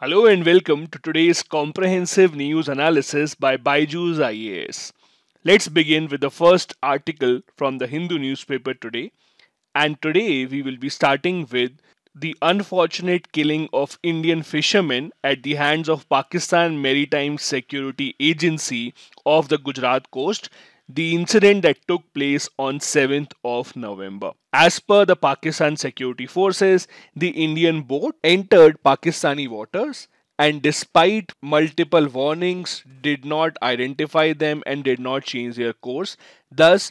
Hello and welcome to today's comprehensive news analysis by Byju's IAS. Let's begin with the first article from the Hindu newspaper today. And today we will be starting with the unfortunate killing of Indian fishermen at the hands of Pakistan Maritime Security Agency of the Gujarat coast the incident that took place on 7th of November. As per the Pakistan security forces, the Indian boat entered Pakistani waters and despite multiple warnings did not identify them and did not change their course thus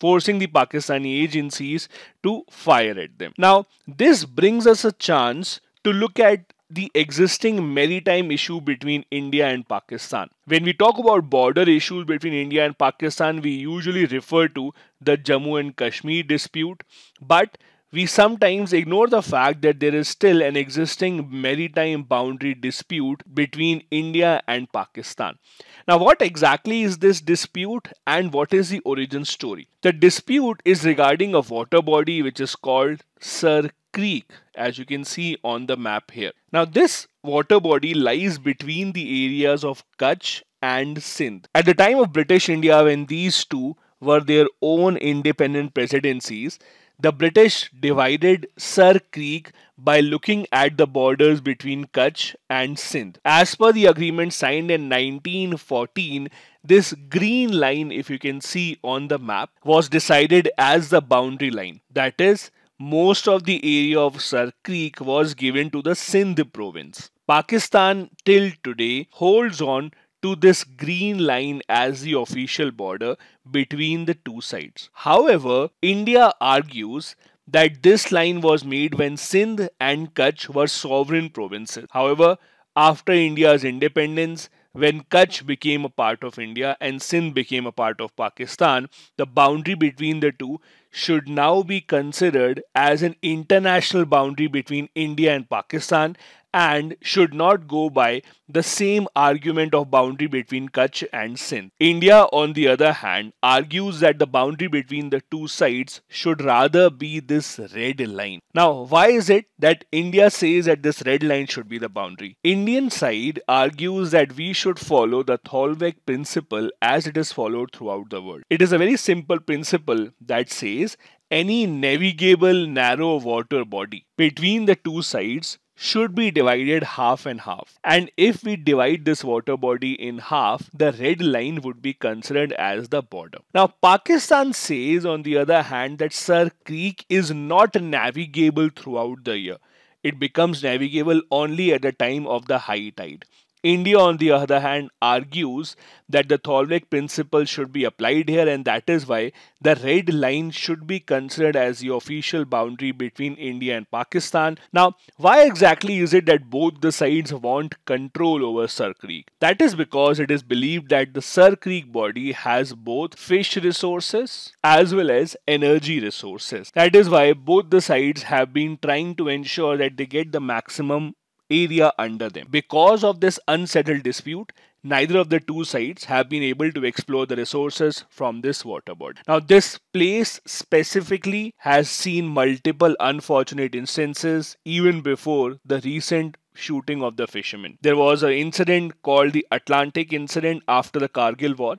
forcing the Pakistani agencies to fire at them. Now, this brings us a chance to look at the existing maritime issue between India and Pakistan. When we talk about border issues between India and Pakistan, we usually refer to the Jammu and Kashmir dispute, but we sometimes ignore the fact that there is still an existing maritime boundary dispute between India and Pakistan. Now, what exactly is this dispute and what is the origin story? The dispute is regarding a water body which is called Sir creek as you can see on the map here. Now this water body lies between the areas of Kutch and Sindh. At the time of British India when these two were their own independent presidencies, the British divided Sir Creek by looking at the borders between Kutch and Sindh. As per the agreement signed in 1914, this green line, if you can see on the map, was decided as the boundary line. That is, most of the area of Sir Creek was given to the Sindh province. Pakistan till today holds on to this green line as the official border between the two sides. However, India argues that this line was made when Sindh and Kutch were sovereign provinces. However, after India's independence, when Kutch became a part of India and Sindh became a part of Pakistan, the boundary between the two should now be considered as an international boundary between India and Pakistan and should not go by the same argument of boundary between Kutch and Sindh. India, on the other hand, argues that the boundary between the two sides should rather be this red line. Now, why is it that India says that this red line should be the boundary? Indian side argues that we should follow the Tholweg principle as it is followed throughout the world. It is a very simple principle that says any navigable narrow water body between the two sides should be divided half and half. And if we divide this water body in half, the red line would be considered as the border. Now, Pakistan says, on the other hand, that Sir Creek is not navigable throughout the year. It becomes navigable only at the time of the high tide. India, on the other hand, argues that the Tholvik principle should be applied here, and that is why the red line should be considered as the official boundary between India and Pakistan. Now, why exactly is it that both the sides want control over Sir Creek? That is because it is believed that the Sir Creek body has both fish resources as well as energy resources. That is why both the sides have been trying to ensure that they get the maximum area under them. Because of this unsettled dispute, neither of the two sides have been able to explore the resources from this water body. Now, this place specifically has seen multiple unfortunate instances even before the recent shooting of the fishermen. There was an incident called the Atlantic Incident after the Kargil War,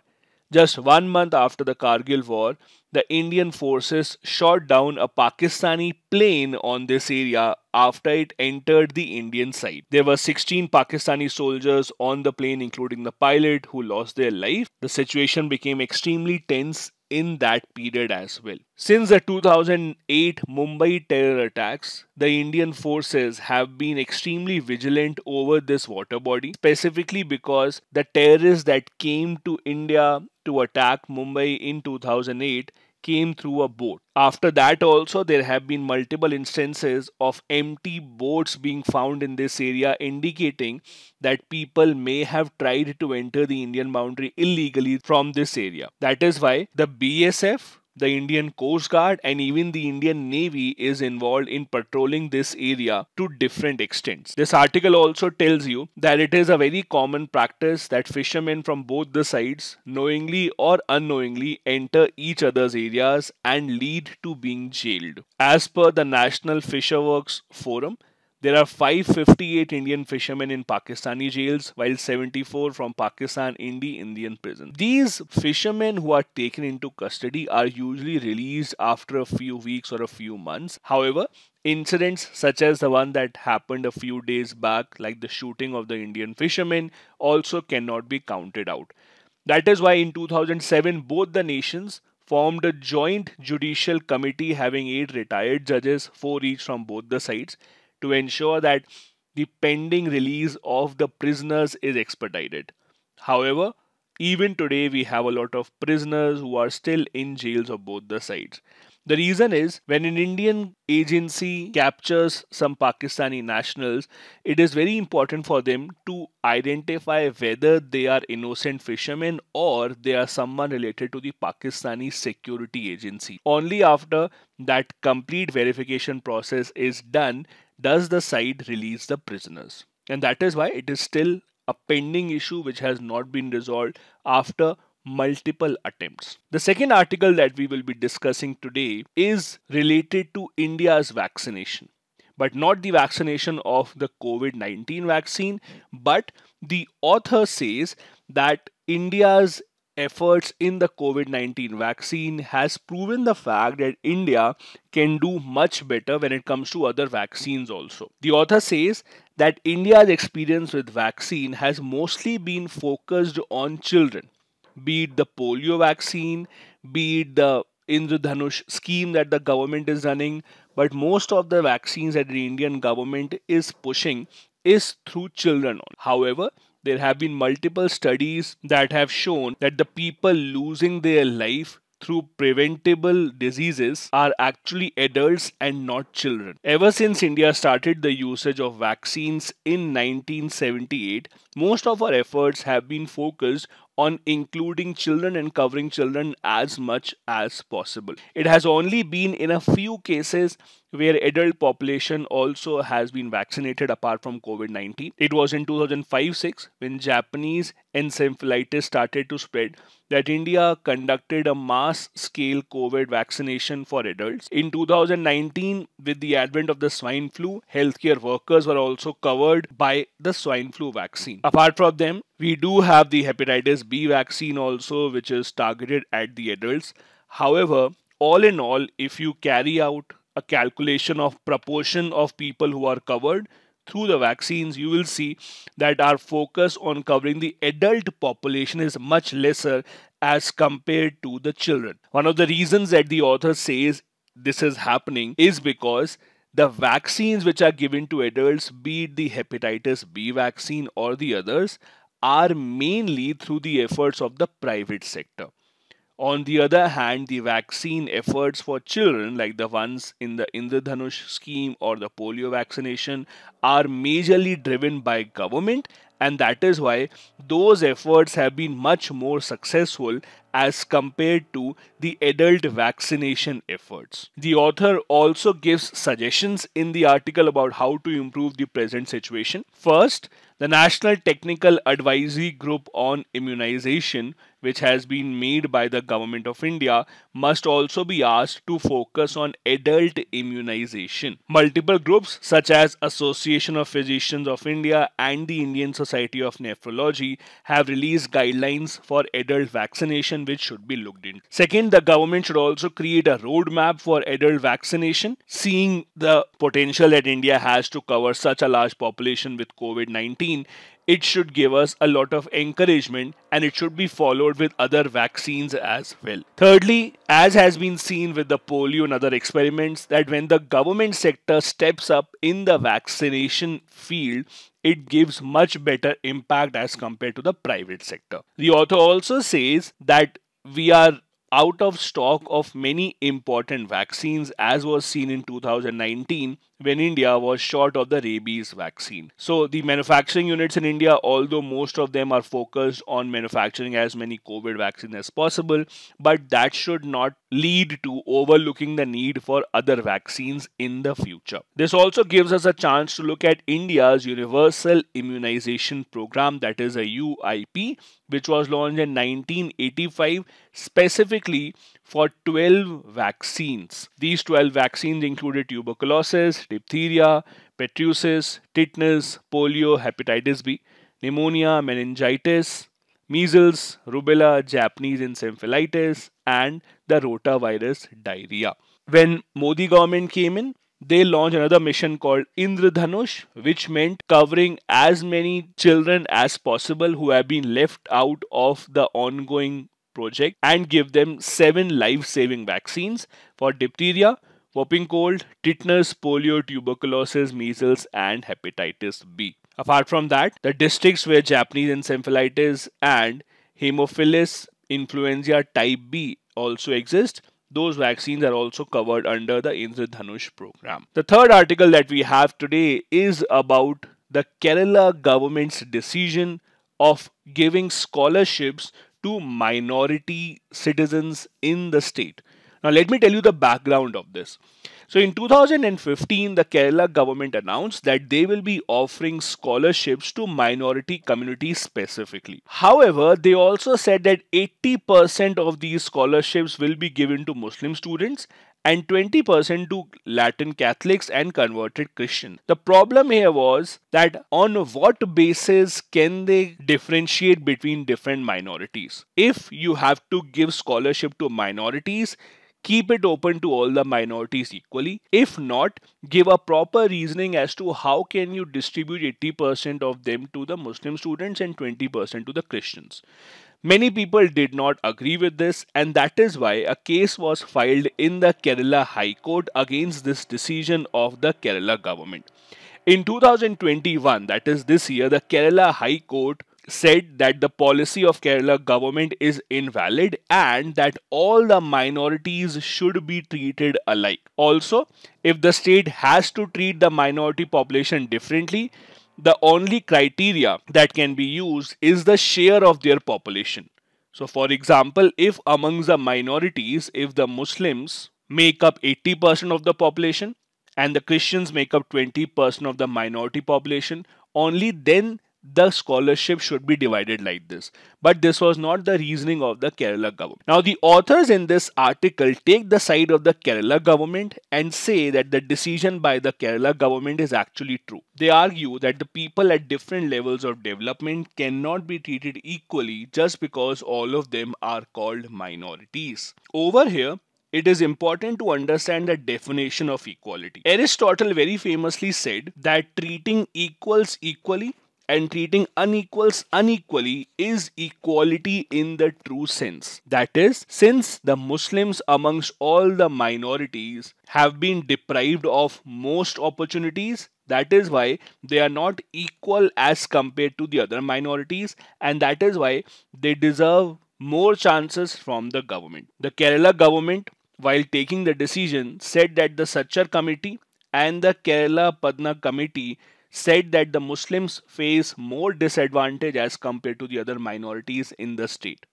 just one month after the Kargil war, the Indian forces shot down a Pakistani plane on this area after it entered the Indian side. There were 16 Pakistani soldiers on the plane, including the pilot, who lost their life. The situation became extremely tense in that period as well. Since the 2008 Mumbai terror attacks, the Indian forces have been extremely vigilant over this water body, specifically because the terrorists that came to India to attack Mumbai in 2008 came through a boat. After that, also, there have been multiple instances of empty boats being found in this area, indicating that people may have tried to enter the Indian boundary illegally from this area. That is why the BSF, the Indian Coast Guard and even the Indian Navy is involved in patrolling this area to different extents. This article also tells you that it is a very common practice that fishermen from both the sides, knowingly or unknowingly, enter each other's areas and lead to being jailed. As per the National Fisherworks Forum, there are 558 Indian fishermen in Pakistani jails, while 74 from Pakistan in the Indian prison. These fishermen who are taken into custody are usually released after a few weeks or a few months. However, Incidents such as the one that happened a few days back, like the shooting of the Indian fishermen, also cannot be counted out. That is why in 2007, both the nations formed a joint judicial committee having eight retired judges, four each from both the sides, to ensure that the pending release of the prisoners is expedited. However, even today we have a lot of prisoners who are still in jails of both the sides. The reason is when an Indian agency captures some Pakistani nationals, it is very important for them to identify whether they are innocent fishermen or they are someone related to the Pakistani security agency. Only after that complete verification process is done does the side release the prisoners? And that is why it is still a pending issue which has not been resolved after multiple attempts. The second article that we will be discussing today is related to India's vaccination, but not the vaccination of the COVID 19 vaccine, but the author says that India's efforts in the COVID 19 vaccine has proven the fact that India can do much better when it comes to other vaccines also. The author says that India's experience with vaccine has mostly been focused on children, be it the polio vaccine, be it the Indradhanush scheme that the government is running, but most of the vaccines that the Indian government is pushing is through children. However, there have been multiple studies that have shown that the people losing their life through preventable diseases are actually adults and not children. Ever since India started the usage of vaccines in 1978, most of our efforts have been focused on including children and covering children as much as possible. It has only been in a few cases where adult population also has been vaccinated apart from COVID-19. It was in 2005-6 when Japanese encephalitis started to spread that India conducted a mass scale COVID vaccination for adults. In 2019 with the advent of the swine flu, healthcare workers were also covered by the swine flu vaccine. Apart from them, we do have the hepatitis B vaccine also, which is targeted at the adults. However, all in all, if you carry out a calculation of proportion of people who are covered through the vaccines, you will see that our focus on covering the adult population is much lesser as compared to the children. One of the reasons that the author says this is happening is because the vaccines which are given to adults, be it the hepatitis B vaccine or the others, are mainly through the efforts of the private sector. On the other hand, the vaccine efforts for children, like the ones in the Indradhanush scheme or the polio vaccination, are majorly driven by government, and that is why those efforts have been much more successful as compared to the adult vaccination efforts. The author also gives suggestions in the article about how to improve the present situation. First, the National Technical Advisory Group on Immunization, which has been made by the Government of India, must also be asked to focus on adult immunization. Multiple groups, such as Association of Physicians of India and the Indian Society of Nephrology, have released guidelines for adult vaccination, which should be looked into. Second, the government should also create a roadmap for adult vaccination, seeing the potential that India has to cover such a large population with COVID 19 vaccine, it should give us a lot of encouragement and it should be followed with other vaccines as well. Thirdly, as has been seen with the polio and other experiments, that when the government sector steps up in the vaccination field, it gives much better impact as compared to the private sector. The author also says that we are out of stock of many important vaccines as was seen in 2019 when India was short of the rabies vaccine. So, the manufacturing units in India, although most of them are focused on manufacturing as many COVID vaccines as possible, but that should not lead to overlooking the need for other vaccines in the future. This also gives us a chance to look at India's Universal Immunization Program, that is a UIP, which was launched in 1985 specifically for 12 vaccines. These 12 vaccines included tuberculosis, diphtheria, pertussis, tetanus, polio, hepatitis B, pneumonia, meningitis, measles, rubella, Japanese encephalitis, and the rotavirus diarrhea. When Modi government came in, they launched another mission called Indradhanush, which meant covering as many children as possible who have been left out of the ongoing project and give them seven life saving vaccines for diphtheria, whooping cold, tetanus, polio, tuberculosis, measles, and hepatitis B. Apart from that, the districts where Japanese encephalitis and hemophilus influenza type B also exist, those vaccines are also covered under the Indradhanush program. The third article that we have today is about the Kerala government's decision of giving scholarships to minority citizens in the state. Now, let me tell you the background of this. So, in 2015, the Kerala government announced that they will be offering scholarships to minority communities specifically. However, they also said that 80% of these scholarships will be given to Muslim students and 20% to Latin Catholics and converted Christians. The problem here was that on what basis can they differentiate between different minorities? If you have to give scholarship to minorities, keep it open to all the minorities equally. If not, give a proper reasoning as to how can you distribute 80% of them to the Muslim students and 20% to the Christians. Many people did not agree with this, and that is why a case was filed in the Kerala High Court against this decision of the Kerala government. In 2021, that is this year, the Kerala High Court said that the policy of Kerala government is invalid and that all the minorities should be treated alike. Also, if the state has to treat the minority population differently, the only criteria that can be used is the share of their population. So, for example, if amongst the minorities, if the Muslims make up 80% of the population and the Christians make up 20% of the minority population, only then the scholarship should be divided like this. But this was not the reasoning of the Kerala government. Now, the authors in this article take the side of the Kerala government and say that the decision by the Kerala government is actually true. They argue that the people at different levels of development cannot be treated equally just because all of them are called minorities. Over here, it is important to understand the definition of equality. Aristotle very famously said that treating equals equally and treating unequals unequally is equality in the true sense. That is, since the Muslims amongst all the minorities have been deprived of most opportunities, that is why they are not equal as compared to the other minorities, and that is why they deserve more chances from the government. The Kerala government, while taking the decision, said that the Satchar Committee and the Kerala Padna Committee said that the Muslims face more disadvantage as compared to the other minorities in the state.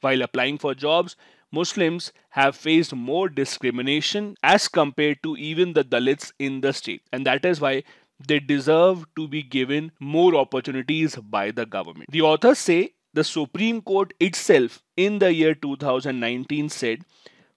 While applying for jobs, Muslims have faced more discrimination as compared to even the Dalits in the state, and that is why they deserve to be given more opportunities by the government. The authors say the Supreme Court itself in the year 2019 said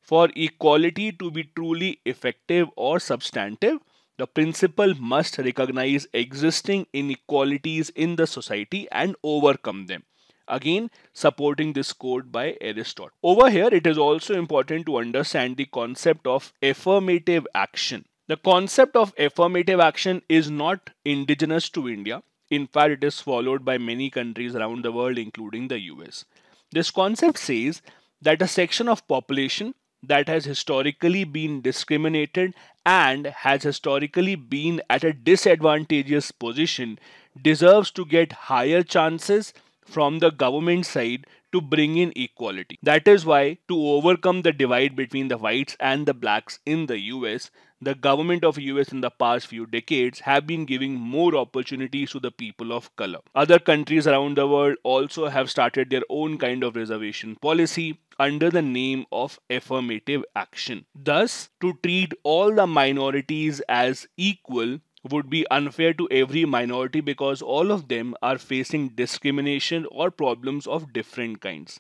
for equality to be truly effective or substantive, the principle must recognize existing inequalities in the society and overcome them. Again, supporting this quote by Aristotle. Over here, it is also important to understand the concept of affirmative action. The concept of affirmative action is not indigenous to India. In fact, it is followed by many countries around the world, including the US. This concept says that a section of population that has historically been discriminated and has historically been at a disadvantageous position deserves to get higher chances from the government side to bring in equality. That is why, to overcome the divide between the whites and the blacks in the US, the government of US in the past few decades have been giving more opportunities to the people of color. Other countries around the world also have started their own kind of reservation policy under the name of affirmative action. Thus, to treat all the minorities as equal would be unfair to every minority because all of them are facing discrimination or problems of different kinds.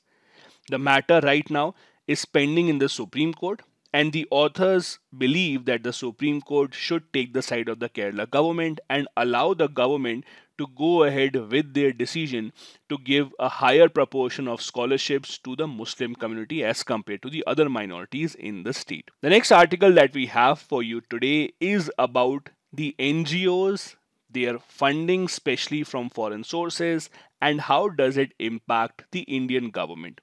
The matter right now is pending in the Supreme Court, and the authors believe that the Supreme Court should take the side of the Kerala government and allow the government to go ahead with their decision to give a higher proportion of scholarships to the Muslim community as compared to the other minorities in the state. The next article that we have for you today is about the NGOs, their funding, especially from foreign sources, and how does it impact the Indian government.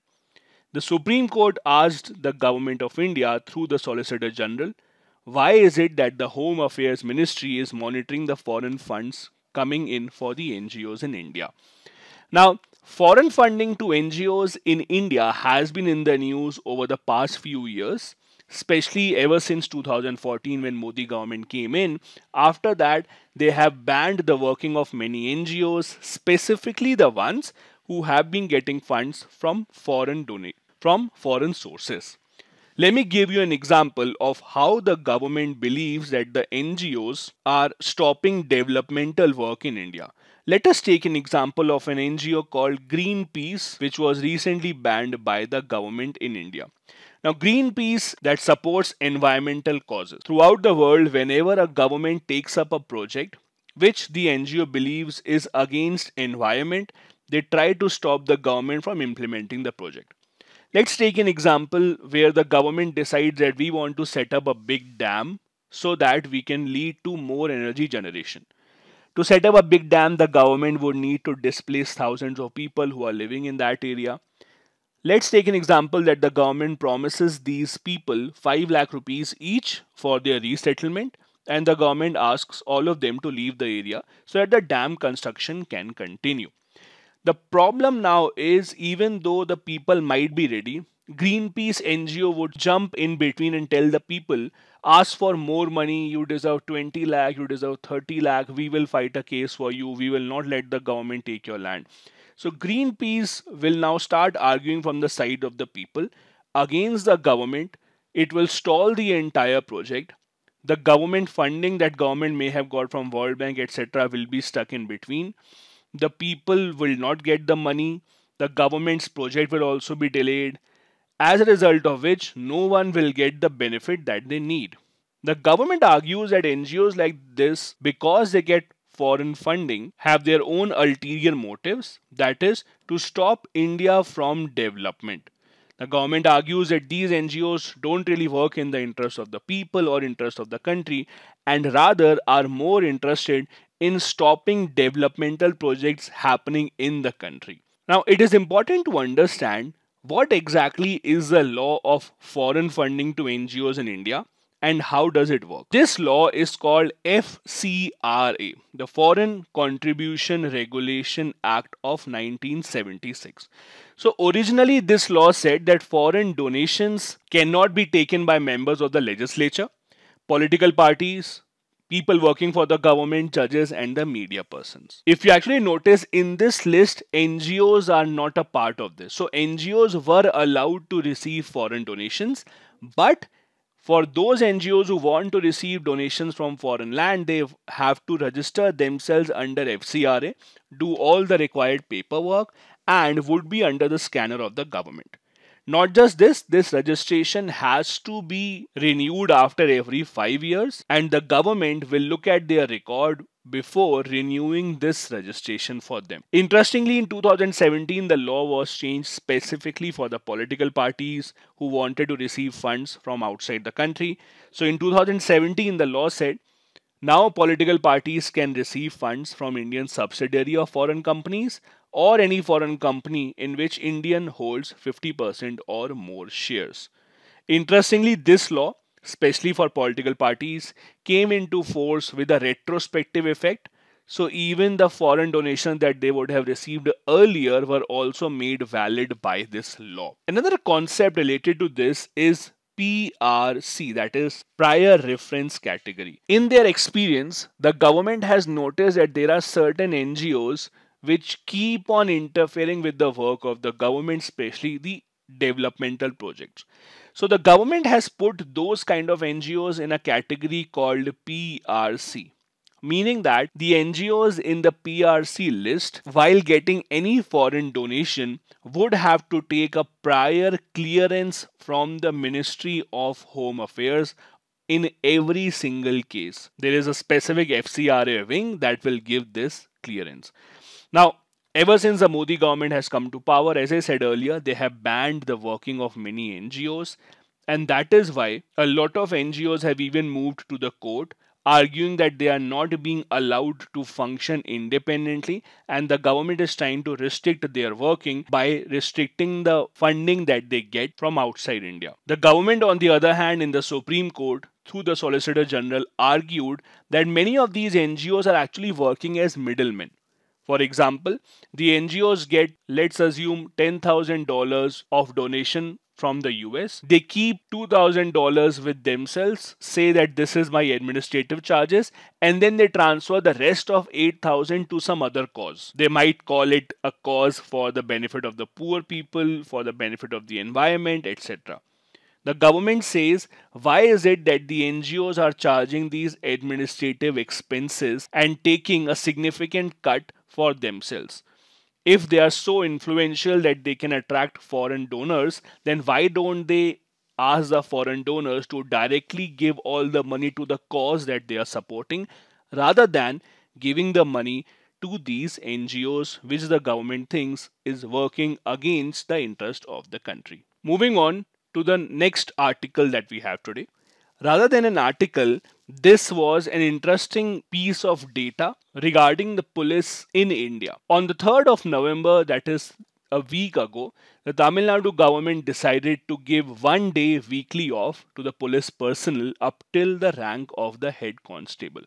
The Supreme Court asked the government of India through the Solicitor General why is it that the Home Affairs Ministry is monitoring the foreign funds coming in for the NGOs in India. Now, foreign funding to NGOs in India has been in the news over the past few years, especially ever since 2014 when Modi government came in. After that, they have banned the working of many NGOs, specifically the ones who have been getting funds from foreign donate from foreign sources. Let me give you an example of how the government believes that the NGOs are stopping developmental work in India. Let us take an example of an NGO called Greenpeace, which was recently banned by the government in India. Now, Greenpeace that supports environmental causes. Throughout the world, whenever a government takes up a project which the NGO believes is against environment, they try to stop the government from implementing the project. Let's take an example where the government decides that we want to set up a big dam so that we can lead to more energy generation. To set up a big dam, the government would need to displace thousands of people who are living in that area. Let's take an example that the government promises these people 5 lakh rupees each for their resettlement and the government asks all of them to leave the area so that the dam construction can continue. The problem now is even though the people might be ready, Greenpeace NGO would jump in between and tell the people, ask for more money, you deserve 20 lakh, you deserve 30 lakh, we will fight a case for you, we will not let the government take your land. So Greenpeace will now start arguing from the side of the people against the government. It will stall the entire project. The government funding that government may have got from World Bank, etc., will be stuck in between the people will not get the money, the government's project will also be delayed, as a result of which, no one will get the benefit that they need. The government argues that NGOs like this, because they get foreign funding, have their own ulterior motives, that is, to stop India from development. The government argues that these NGOs don't really work in the interest of the people or interest of the country and rather are more interested in stopping developmental projects happening in the country. Now, it is important to understand what exactly is the law of foreign funding to NGOs in India and how does it work? This law is called FCRA, the Foreign Contribution Regulation Act of 1976. So originally this law said that foreign donations cannot be taken by members of the legislature, political parties, people working for the government, judges, and the media persons. If you actually notice in this list, NGOs are not a part of this. So NGOs were allowed to receive foreign donations, but for those NGOs who want to receive donations from foreign land, they have to register themselves under FCRA, do all the required paperwork, and would be under the scanner of the government. Not just this, this registration has to be renewed after every five years, and the government will look at their record before renewing this registration for them. Interestingly, in 2017, the law was changed specifically for the political parties who wanted to receive funds from outside the country. So in 2017, the law said now political parties can receive funds from Indian subsidiary of foreign companies or any foreign company in which Indian holds 50% or more shares. Interestingly, this law, especially for political parties, came into force with a retrospective effect. So even the foreign donations that they would have received earlier were also made valid by this law. Another concept related to this is PRC, that is prior reference category. In their experience, the government has noticed that there are certain NGOs which keep on interfering with the work of the government, especially the developmental projects. So the government has put those kind of NGOs in a category called PRC meaning that the NGOs in the PRC list, while getting any foreign donation, would have to take a prior clearance from the Ministry of Home Affairs in every single case. There is a specific FCRA wing that will give this clearance. Now, ever since the Modi government has come to power, as I said earlier, they have banned the working of many NGOs. And that is why a lot of NGOs have even moved to the court arguing that they are not being allowed to function independently and the government is trying to restrict their working by restricting the funding that they get from outside India. The government, on the other hand, in the Supreme Court, through the Solicitor General, argued that many of these NGOs are actually working as middlemen. For example, the NGOs get, let's assume, $10,000 of donation from the US. They keep $2,000 with themselves, say that this is my administrative charges, and then they transfer the rest of 8,000 to some other cause. They might call it a cause for the benefit of the poor people, for the benefit of the environment, etc. The government says, why is it that the NGOs are charging these administrative expenses and taking a significant cut for themselves. If they are so influential that they can attract foreign donors, then why don't they ask the foreign donors to directly give all the money to the cause that they are supporting rather than giving the money to these NGOs, which the government thinks is working against the interest of the country. Moving on to the next article that we have today. Rather than an article this was an interesting piece of data regarding the police in India. On the 3rd of November, that is a week ago, the Tamil Nadu government decided to give one day weekly off to the police personnel up till the rank of the head constable.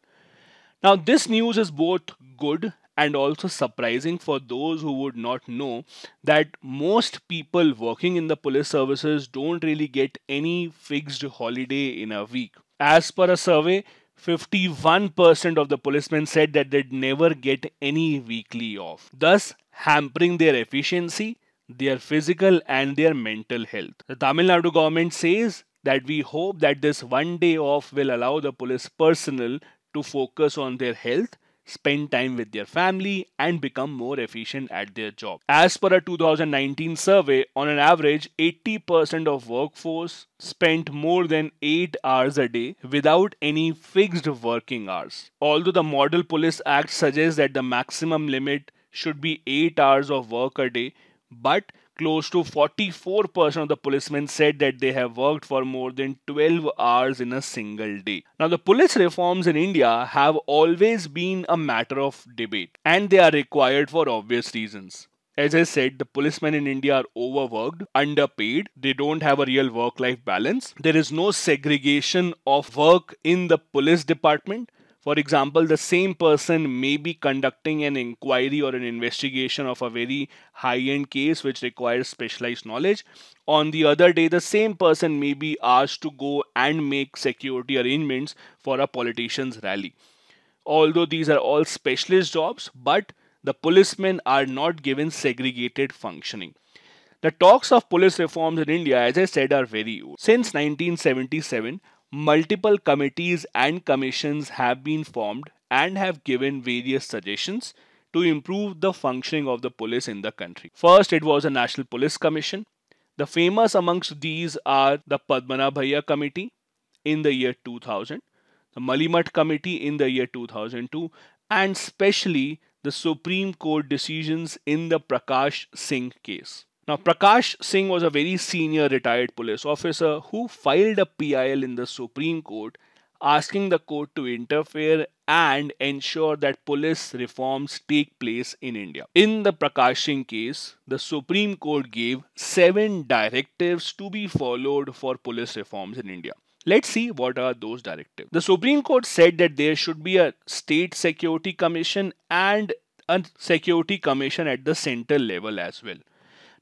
Now, this news is both good and also surprising for those who would not know that most people working in the police services don't really get any fixed holiday in a week. As per a survey, 51% of the policemen said that they'd never get any weekly off, thus hampering their efficiency, their physical, and their mental health. The Tamil Nadu government says that we hope that this one day off will allow the police personnel to focus on their health spend time with their family, and become more efficient at their job. As per a 2019 survey, on an average, 80% of workforce spent more than 8 hours a day without any fixed working hours. Although the Model Police Act suggests that the maximum limit should be 8 hours of work a day, but close to 44% of the policemen said that they have worked for more than 12 hours in a single day. Now, the police reforms in India have always been a matter of debate, and they are required for obvious reasons. As I said, the policemen in India are overworked, underpaid, they don't have a real work life balance. There is no segregation of work in the police department. For example, the same person may be conducting an inquiry or an investigation of a very high end case which requires specialized knowledge. On the other day, the same person may be asked to go and make security arrangements for a politician's rally. Although these are all specialist jobs, but the policemen are not given segregated functioning. The talks of police reforms in India, as I said, are very old. Since 1977, multiple committees and commissions have been formed and have given various suggestions to improve the functioning of the police in the country. First, it was a National Police Commission. The famous amongst these are the Padmanabhaya Committee in the year 2000, the Malimat Committee in the year 2002, and specially the Supreme Court decisions in the Prakash Singh case. Now, Prakash Singh was a very senior retired police officer who filed a PIL in the Supreme Court asking the court to interfere and ensure that police reforms take place in India. In the Prakash Singh case, the Supreme Court gave seven directives to be followed for police reforms in India. Let's see what are those directives. The Supreme Court said that there should be a state security commission and a security commission at the center level as well.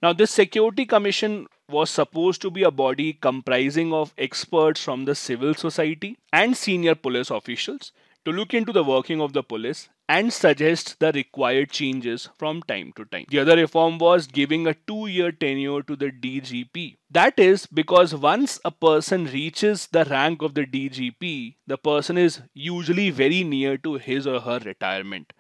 Now, this Security Commission was supposed to be a body comprising of experts from the civil society and senior police officials to look into the working of the police and suggest the required changes from time to time. The other reform was giving a two year tenure to the DGP. That is because once a person reaches the rank of the DGP, the person is usually very near to his or her retirement.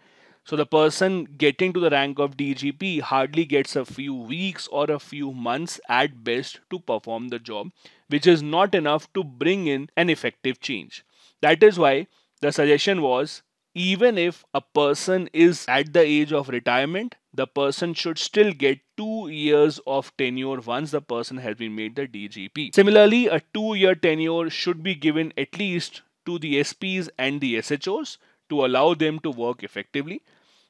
So the person getting to the rank of DGP hardly gets a few weeks or a few months at best to perform the job, which is not enough to bring in an effective change. That is why the suggestion was even if a person is at the age of retirement, the person should still get two years of tenure once the person has been made the DGP. Similarly, a two year tenure should be given at least to the SPs and the SHOs to allow them to work effectively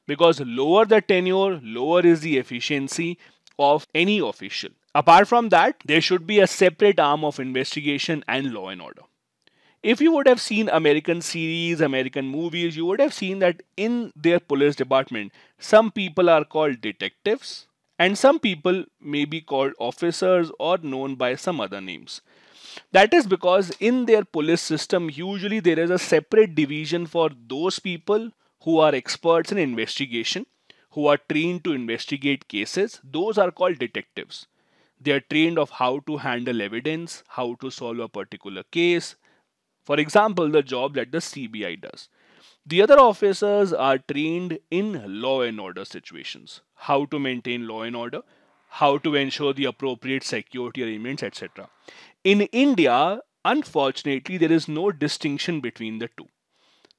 because lower the tenure, lower is the efficiency of any official. Apart from that, there should be a separate arm of investigation and law and order. If you would have seen American series, American movies, you would have seen that in their police department, some people are called detectives and some people may be called officers or known by some other names. That is because in their police system, usually there is a separate division for those people who are experts in investigation, who are trained to investigate cases, those are called detectives. They are trained of how to handle evidence, how to solve a particular case. For example, the job that the CBI does. The other officers are trained in law and order situations, how to maintain law and order, how to ensure the appropriate security arrangements, etc. In India, unfortunately, there is no distinction between the two.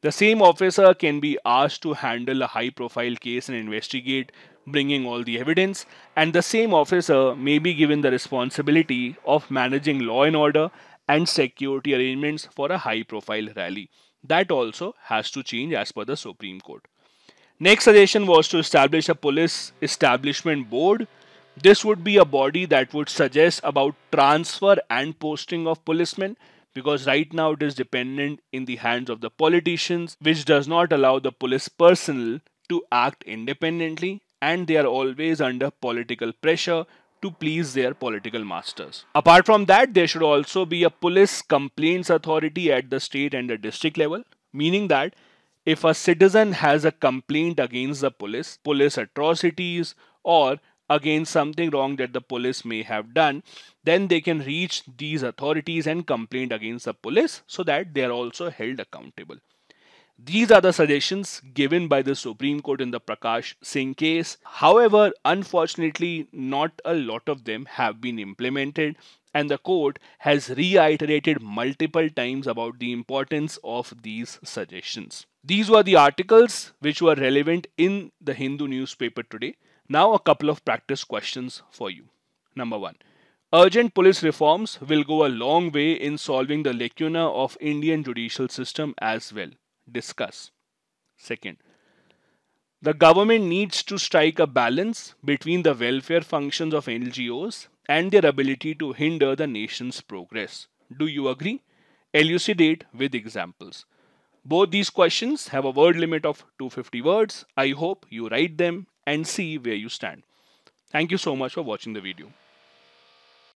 The same officer can be asked to handle a high profile case and investigate, bringing all the evidence, and the same officer may be given the responsibility of managing law and order and security arrangements for a high profile rally. That also has to change as per the Supreme Court. Next suggestion was to establish a police establishment board. This would be a body that would suggest about transfer and posting of policemen because right now it is dependent in the hands of the politicians, which does not allow the police personnel to act independently, and they are always under political pressure to please their political masters. Apart from that, there should also be a police complaints authority at the state and the district level, meaning that if a citizen has a complaint against the police, police atrocities, or against something wrong that the police may have done then they can reach these authorities and complain against the police so that they are also held accountable these are the suggestions given by the Supreme Court in the Prakash Singh case. However, unfortunately, not a lot of them have been implemented, and the court has reiterated multiple times about the importance of these suggestions. These were the articles which were relevant in the Hindu newspaper today. Now, a couple of practice questions for you. Number one Urgent police reforms will go a long way in solving the lacuna of Indian judicial system as well. Discuss. Second, the government needs to strike a balance between the welfare functions of NGOs and their ability to hinder the nation's progress. Do you agree? Elucidate with examples. Both these questions have a word limit of 250 words. I hope you write them and see where you stand. Thank you so much for watching the video.